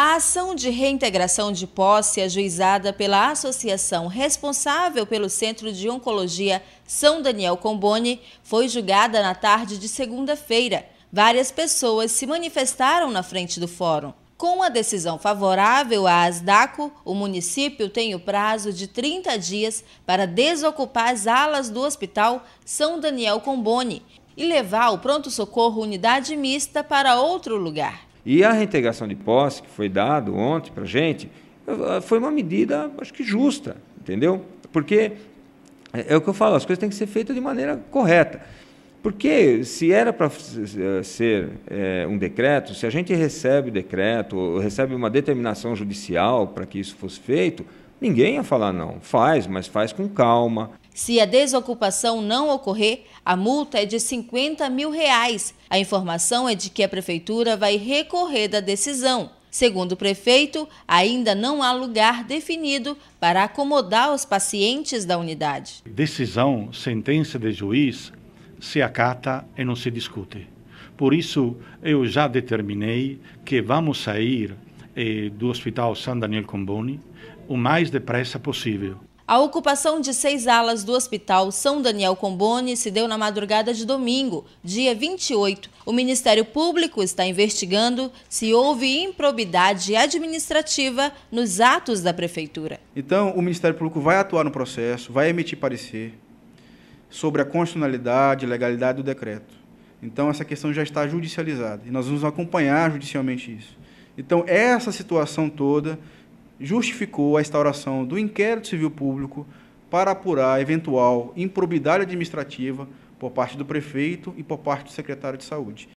A ação de reintegração de posse ajuizada é pela associação responsável pelo Centro de Oncologia São Daniel Comboni foi julgada na tarde de segunda-feira. Várias pessoas se manifestaram na frente do fórum. Com a decisão favorável à ASDACO, o município tem o prazo de 30 dias para desocupar as alas do Hospital São Daniel Comboni e levar o pronto-socorro unidade mista para outro lugar. E a reintegração de posse que foi dado ontem para a gente foi uma medida, acho que justa, entendeu? Porque é, é o que eu falo, as coisas têm que ser feitas de maneira correta. Porque se era para ser é, um decreto, se a gente recebe o decreto, ou recebe uma determinação judicial para que isso fosse feito, ninguém ia falar não. Faz, mas faz com calma. Se a desocupação não ocorrer, a multa é de 50 mil reais. A informação é de que a prefeitura vai recorrer da decisão. Segundo o prefeito, ainda não há lugar definido para acomodar os pacientes da unidade. Decisão, sentença de juiz, se acata e não se discute. Por isso, eu já determinei que vamos sair eh, do Hospital San Daniel Comboni o mais depressa possível. A ocupação de seis alas do Hospital São Daniel Comboni se deu na madrugada de domingo, dia 28. O Ministério Público está investigando se houve improbidade administrativa nos atos da Prefeitura. Então, o Ministério Público vai atuar no processo, vai emitir parecer sobre a constitucionalidade e legalidade do decreto. Então, essa questão já está judicializada e nós vamos acompanhar judicialmente isso. Então, essa situação toda justificou a instauração do inquérito civil público para apurar eventual improbidade administrativa por parte do prefeito e por parte do secretário de saúde.